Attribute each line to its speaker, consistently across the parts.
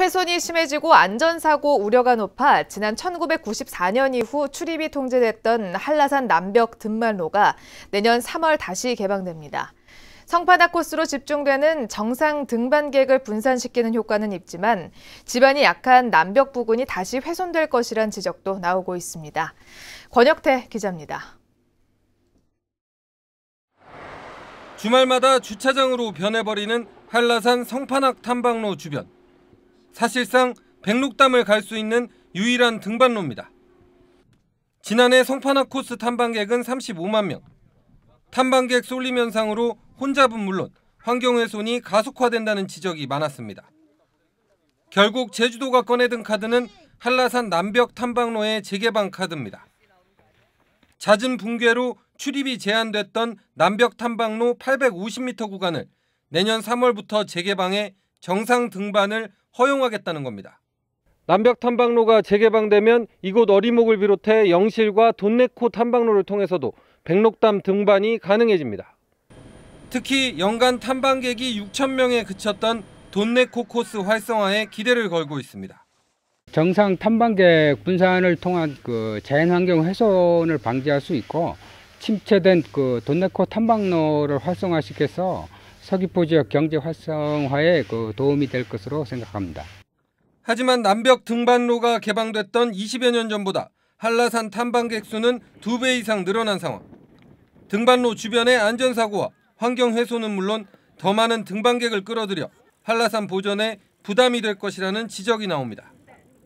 Speaker 1: 훼손이 심해지고 안전사고 우려가 높아 지난 1994년 이후 출입이 통제됐던 한라산 남벽 등만로가 내년 3월 다시 개방됩니다. 성판화 코스로 집중되는 정상 등반객을 분산시키는 효과는 있지만 지반이 약한 남벽 부근이 다시 훼손될 것이란 지적도 나오고 있습니다. 권혁태 기자입니다.
Speaker 2: 주말마다 주차장으로 변해버리는 한라산 성판악 탐방로 주변. 사실상 백록담을 갈 수 있는 유일한 등반로입니다. 지난해 성판악 코스 탐방객은 35만 명. 탐방객 쏠림 현상으로 혼잡은 물론 환경훼손이 가속화된다는 지적이 많았습니다. 결국 제주도가 꺼내든 카드는 한라산 남벽 탐방로의 재개방 카드입니다. 잦은 붕괴로 출입이 제한됐던 남벽 탐방로 850m 구간을 내년 3월부터 재개방해 정상 등반을 허용하겠다는 겁니다. 남벽 탐방로가 재개방되면 이곳 어리목을 비롯해 영실과 돈네코 탐방로를 통해서도 백록담 등반이 가능해집니다. 특히 연간 탐방객이 6천 명에 그쳤던 돈네코 코스 활성화에 기대를 걸고 있습니다.
Speaker 3: 정상 탐방객 분산을 통한 그 자연환경 훼손을 방지할 수 있고 침체된 그 돈네코 탐방로를 활성화시켜서 서귀포 지역 경제 활성화에 그 도움이 될 것으로 생각합니다.
Speaker 2: 하지만 남벽 등반로가 개방됐던 20여 년 전보다 한라산 탐방객 수는 2배 이상 늘어난 상황. 등반로 주변의 안전사고와 환경 훼손은 물론 더 많은 등반객을 끌어들여 한라산 보전에 부담이 될 것이라는 지적이 나옵니다.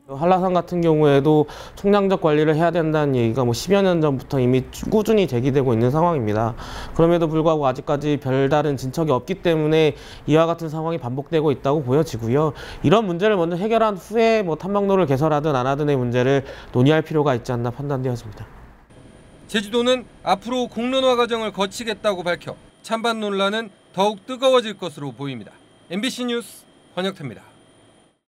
Speaker 4: 한라산 같은 경우에도 총량적 관리를 해야 된다는 얘기가 뭐 10여 년 전부터 이미 꾸준히 제기되고 있는 상황입니다. 그럼에도 불구하고 아직까지 별다른 진척이 없기 때문에 이와 같은 상황이 반복되고 있다고 보여지고요. 이런 문제를 먼저 해결한 후에 뭐 탐방로를 개설하든 안 하든의 문제를 논의할 필요가 있지 않나 판단되었습니다.
Speaker 2: 제주도는 앞으로 공론화 과정을 거치겠다고 밝혀 찬반 논란은 더욱 뜨거워질 것으로 보입니다. MBC 뉴스 권혁태입니다.